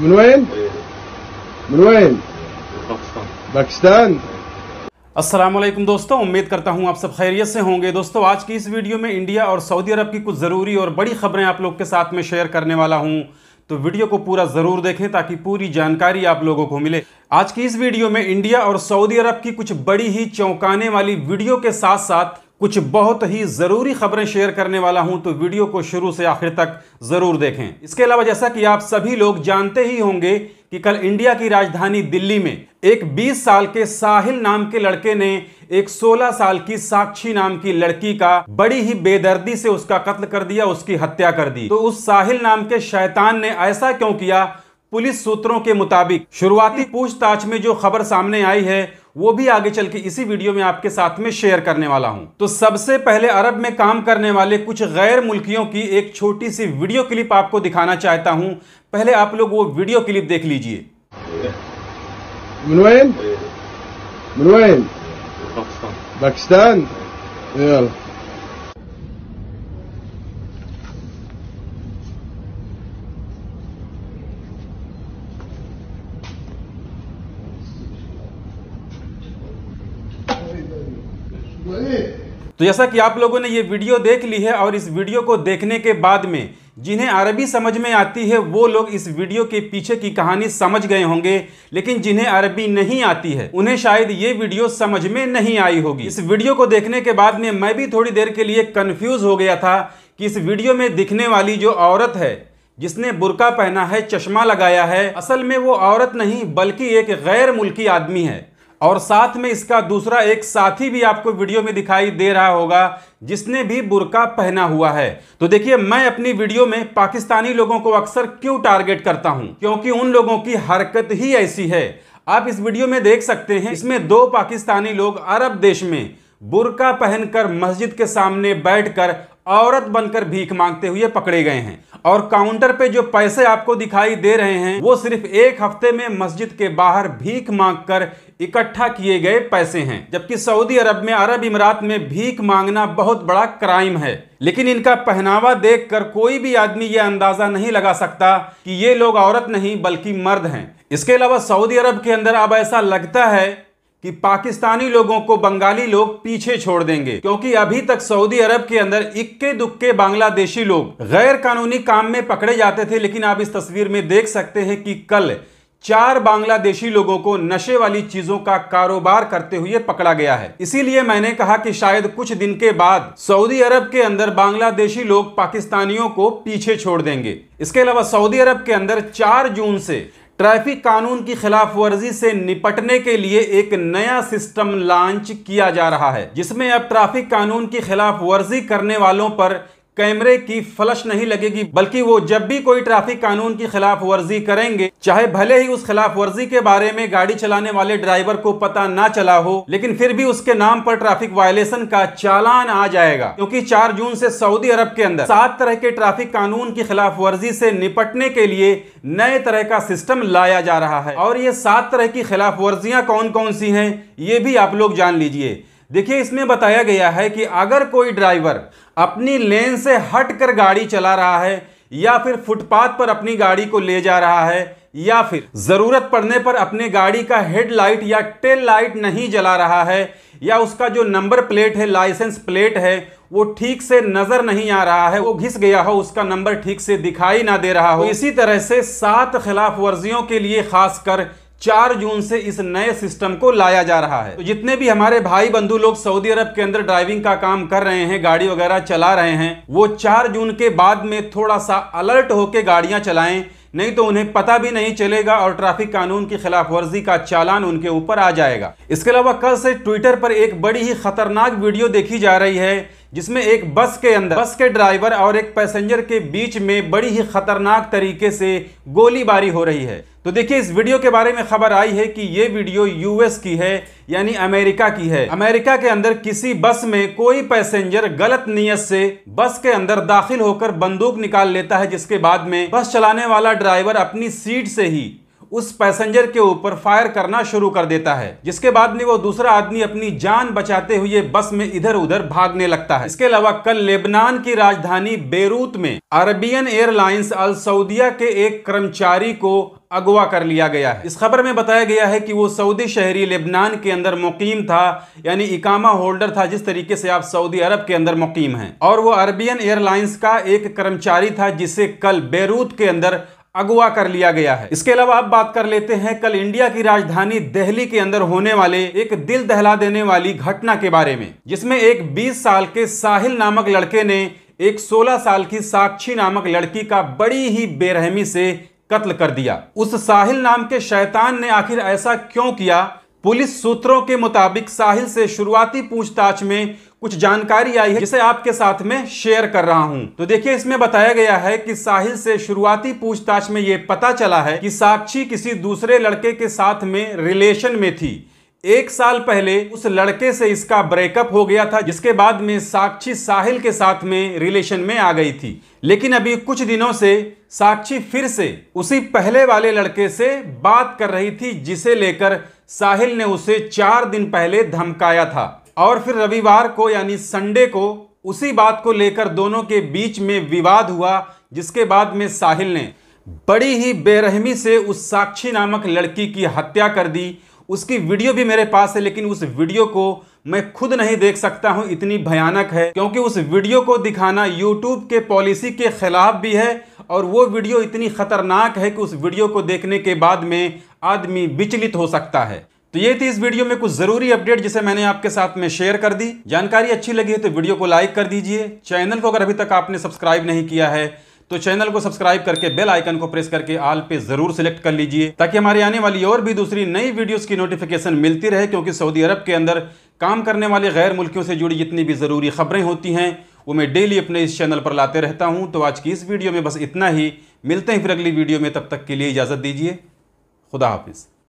من وين؟ من van Pakistan Aslam दोस्तों उम्मीद करता हूं आप सब खैरियत से होंगे दोस्तों आज की इस वीडियो में इंडिया और सऊदी अरब की कुछ ज़रूरी और बड़ी खबरें आप लोग के साथ में शेयर करने वाला हूं तो वीडियो को पूरा ज़रूर देखें ताकि पूरी जानकारी आप लोगों को मिले आज की इस वीडियो में इंडिया और सऊदी अरब की कुछ बड़ी ही चौंकाने वाली वीडियो के साथ साथ कुछ बहुत ही ज़रूरी खबरें शेयर करने वाला हूं तो वीडियो को शुरू से आखिर तक ज़रूर देखें इसके अलावा जैसा कि आप सभी लोग जानते ही होंगे कि कल इंडिया की राजधानी दिल्ली में एक 20 साल के साहिल नाम के लड़के ने एक 16 साल की साक्षी नाम की लड़की का बड़ी ही बेदर्दी से उसका कत्ल कर दिया उसकी हत्या कर दी तो उस साहिल नाम के शैतान ने ऐसा क्यों किया पुलिस सूत्रों के मुताबिक शुरुआती पूछताछ में जो खबर सामने आई है वो भी आगे चल के इसी वीडियो में आपके साथ में शेयर करने वाला हूं तो सबसे पहले अरब में काम करने वाले कुछ गैर मुल्कियों की एक छोटी सी वीडियो क्लिप आपको दिखाना चाहता हूं पहले आप लोग वो वीडियो क्लिप देख लीजिए पाकिस्तान तो जैसा कि आप लोगों ने ये वीडियो देख ली है और इस वीडियो को देखने के बाद में जिन्हें अरबी समझ में आती है वो लोग इस वीडियो के पीछे की कहानी समझ गए होंगे लेकिन जिन्हें अरबी नहीं आती है उन्हें शायद ये वीडियो समझ में नहीं आई होगी इस वीडियो को देखने के बाद में मैं भी थोड़ी देर के लिए कन्फ्यूज़ हो गया था कि इस वीडियो में दिखने वाली जो औरत है जिसने बुरका पहना है चश्मा लगाया है असल में वो औरत नहीं बल्कि एक गैर मुल्की आदमी है और साथ में इसका दूसरा एक साथी भी आपको वीडियो में दिखाई दे रहा होगा जिसने भी बुरका पहना हुआ है तो देखिए मैं अपनी वीडियो में पाकिस्तानी लोगों को अक्सर क्यों टारगेट करता हूं क्योंकि उन लोगों की हरकत ही ऐसी है आप इस वीडियो में देख सकते हैं इसमें दो पाकिस्तानी लोग अरब देश में बुरका पहनकर मस्जिद के सामने बैठकर औरत बनकर भीख मांगते हुए पकड़े गए हैं और काउंटर पे जो पैसे आपको दिखाई दे रहे हैं वो सिर्फ एक हफ्ते में मस्जिद के बाहर भीख मांगकर इकट्ठा किए गए पैसे हैं जबकि सऊदी अरब में अरब इमारात में भीख मांगना बहुत बड़ा क्राइम है लेकिन इनका पहनावा देखकर कोई भी आदमी ये अंदाज़ा नहीं लगा सकता कि ये लोग औरत नहीं बल्कि मर्द हैं इसके अलावा सऊदी अरब के अंदर अब ऐसा लगता है कि पाकिस्तानी लोगों को बंगाली लोग पीछे छोड़ देंगे क्योंकि अभी तक सऊदी अरब के अंदर इक्के दुक्के बांग्लादेशी लोग गैर कानूनी काम में पकड़े जाते थे लेकिन आप इस तस्वीर में देख सकते हैं कि कल चार बांग्लादेशी लोगों को नशे वाली चीजों का कारोबार करते हुए पकड़ा गया है इसीलिए मैंने कहा कि शायद कुछ दिन के बाद सऊदी अरब के अंदर बांग्लादेशी लोग पाकिस्तानियों को पीछे छोड़ देंगे इसके अलावा सऊदी अरब के अंदर चार जून से ट्रैफिक कानून की खिलाफ वर्जी से निपटने के लिए एक नया सिस्टम लॉन्च किया जा रहा है जिसमें अब ट्रैफिक कानून की खिलाफ वर्जी करने वालों पर कैमरे की फलश नहीं लगेगी बल्कि वो जब भी कोई ट्रैफिक कानून की खिलाफ वर्जी करेंगे चाहे भले ही उस खिलाफ वर्जी के बारे में गाड़ी चलाने वाले ड्राइवर को पता ना चला हो लेकिन फिर भी उसके नाम पर ट्रैफिक वायलेशन का चालान आ जाएगा क्योंकि चार जून से सऊदी अरब के अंदर सात तरह के ट्रैफिक कानून की खिलाफ वर्जी से निपटने के लिए नए तरह का सिस्टम लाया जा रहा है और ये सात तरह की खिलाफ वर्जियां कौन कौन सी है ये भी आप लोग जान लीजिए देखिए इसमें बताया गया है कि अगर कोई ड्राइवर अपनी लेन से हट कर गाड़ी चला रहा है या फिर फुटपाथ पर अपनी गाड़ी को ले जा रहा है या फिर ज़रूरत पड़ने पर अपने गाड़ी का हेडलाइट या टेल लाइट नहीं जला रहा है या उसका जो नंबर प्लेट है लाइसेंस प्लेट है वो ठीक से नज़र नहीं आ रहा है वो घिस गया हो उसका नंबर ठीक से दिखाई ना दे रहा हो इसी तरह से सात खिलाफ वर्जियों के लिए खासकर चार जून से इस नए सिस्टम को लाया जा रहा है तो जितने भी हमारे भाई बंधु लोग सऊदी अरब के अंदर ड्राइविंग का काम कर रहे हैं गाड़ी वगैरह चला रहे हैं वो चार जून के बाद में थोड़ा सा अलर्ट होकर गाड़ियां चलाएं नहीं तो उन्हें पता भी नहीं चलेगा और ट्रैफिक कानून की खिलाफ वर्जी का चालान उनके ऊपर आ जाएगा इसके अलावा कल से ट्विटर पर एक बड़ी ही खतरनाक वीडियो देखी जा रही है जिसमें एक बस के अंदर बस के ड्राइवर और एक पैसेंजर के बीच में बड़ी ही खतरनाक तरीके से गोलीबारी हो रही है तो देखिए इस वीडियो के बारे में खबर आई है कि ये वीडियो यूएस की है यानी अमेरिका की है अमेरिका के अंदर किसी बस में कोई पैसेंजर गलत नीयत से बस के अंदर दाखिल होकर बंदूक निकाल लेता है जिसके बाद में बस चलाने वाला ड्राइवर अपनी सीट से ही उस पैसेंजर के ऊपर फायर करना शुरू कर देता है जिसके बाद में वो दूसरा आदमी अपनी जान बचाते हुए बस में इधर उधर भागने लगता है इसके अलावा कल लेबनान की राजधानी बेरूत में अरबियन एयरलाइंस अल सऊदिया के एक कर्मचारी को अगवा कर लिया गया है इस खबर में बताया गया है कि वो सऊदी शहरी लेबनान के अंदर मुकीम था यानी इकामा होल्डर था जिस तरीके से आप सऊदी अरब के अंदर मुकीम हैं और वो अरबियन एयरलाइंस का एक कर्मचारी था जिसे कल बेरूत के अंदर अगवा कर लिया गया है इसके अलावा अब बात कर लेते हैं कल इंडिया की राजधानी दिल्ली के अंदर होने वाले एक दिल दहला देने वाली घटना के बारे में जिसमें एक 20 साल के साहिल नामक लड़के ने एक 16 साल की साक्षी नामक लड़की का बड़ी ही बेरहमी से कत्ल कर दिया उस साहिल नाम के शैतान ने आखिर ऐसा क्यों किया पुलिस सूत्रों के मुताबिक साहिल से शुरुआती पूछताछ में कुछ जानकारी आई है जिसे आपके साथ में शेयर कर रहा हूं तो देखिए इसमें बताया गया है कि साहिल से शुरुआती पूछताछ में यह पता चला है कि साक्षी किसी दूसरे लड़के के साथ में रिलेशन में थी एक साल पहले उस लड़के से इसका ब्रेकअप हो गया था जिसके बाद में साक्षी साहिल के साथ में रिलेशन में आ गई थी लेकिन अभी कुछ दिनों से साक्षी फिर से उसी पहले वाले लड़के से बात कर रही थी जिसे लेकर साहिल ने उसे चार दिन पहले धमकाया था और फिर रविवार को यानी संडे को उसी बात को लेकर दोनों के बीच में विवाद हुआ जिसके बाद में साहिल ने बड़ी ही बेरहमी से उस साक्षी नामक लड़की की हत्या कर दी उसकी वीडियो भी मेरे पास है लेकिन उस वीडियो को मैं खुद नहीं देख सकता हूं इतनी भयानक है क्योंकि उस वीडियो को दिखाना यूट्यूब के पॉलिसी के खिलाफ भी है और वो वीडियो इतनी खतरनाक है कि उस वीडियो को देखने के बाद में आदमी विचलित हो सकता है तो ये थी इस वीडियो में कुछ जरूरी अपडेट जिसे मैंने आपके साथ में शेयर कर दी जानकारी अच्छी लगी है तो वीडियो को लाइक कर दीजिए चैनल को अगर अभी तक आपने सब्सक्राइब नहीं किया है तो चैनल को सब्सक्राइब करके बेल आइकन को प्रेस करके आल पे जरूर सिलेक्ट कर लीजिए ताकि हमारे आने वाली और भी दूसरी नई वीडियोस की नोटिफिकेशन मिलती रहे क्योंकि सऊदी अरब के अंदर काम करने वाले गैर मुल्कियों से जुड़ी जितनी भी ज़रूरी खबरें होती हैं वो मैं डेली अपने इस चैनल पर लाते रहता हूँ तो आज की इस वीडियो में बस इतना ही मिलते हैं फिर अगली वीडियो में तब तक के लिए इजाज़त दीजिए खुदा हाफिज़